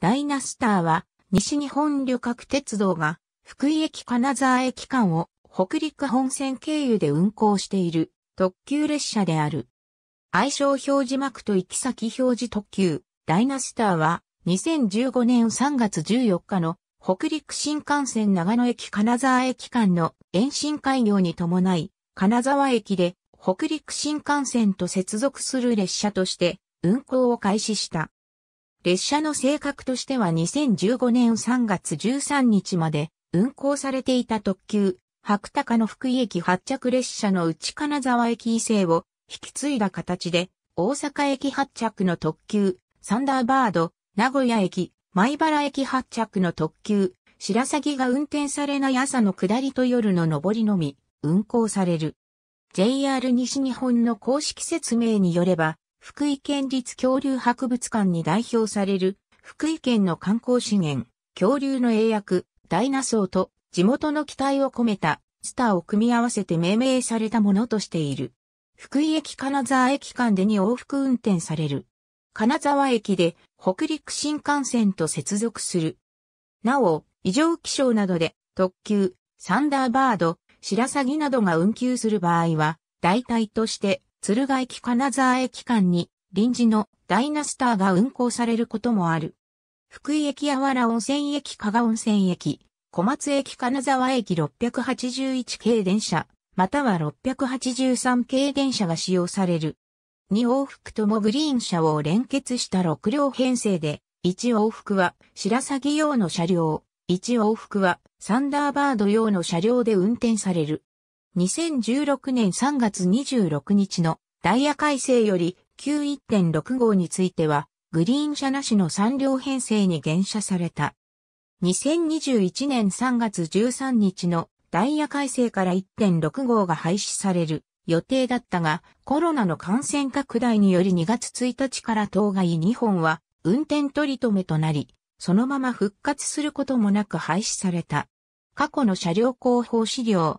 ダイナスターは、西日本旅客鉄道が、福井駅金沢駅間を北陸本線経由で運行している特急列車である。愛称表示幕と行き先表示特急、ダイナスターは、2015年3月14日の北陸新幹線長野駅金沢駅間の延伸開業に伴い、金沢駅で北陸新幹線と接続する列車として運行を開始した。列車の性格としては2015年3月13日まで運行されていた特急、白鷹の福井駅発着列車の内金沢駅以西を引き継いだ形で、大阪駅発着の特急、サンダーバード、名古屋駅、米原駅発着の特急、白鷺が運転されない朝の下りと夜の上りのみ、運行される。JR 西日本の公式説明によれば、福井県立恐竜博物館に代表される、福井県の観光資源、恐竜の英訳、ダイナソーと地元の期待を込めたスターを組み合わせて命名されたものとしている。福井駅金沢駅間で2往復運転される。金沢駅で北陸新幹線と接続する。なお、異常気象などで特急、サンダーバード、白鷺などが運休する場合は、代替として敦賀駅金沢駅間に臨時のダイナスターが運行されることもある。福井駅あ原温泉駅加賀温泉駅、小松駅金沢駅681系電車、または683系電車が使用される。2往復ともグリーン車を連結した6両編成で、1往復は白鷺用の車両、1往復はサンダーバード用の車両で運転される。2016年3月26日のダイヤ改正より9 1 6号については、グリーン車なしの3両編成に減車された。2021年3月13日のダイヤ改正から1.6号が廃止される予定だったが、コロナの感染拡大により2月1日から当該2本は運転取り留めとなり、そのまま復活することもなく廃止された。過去の車両広報資料、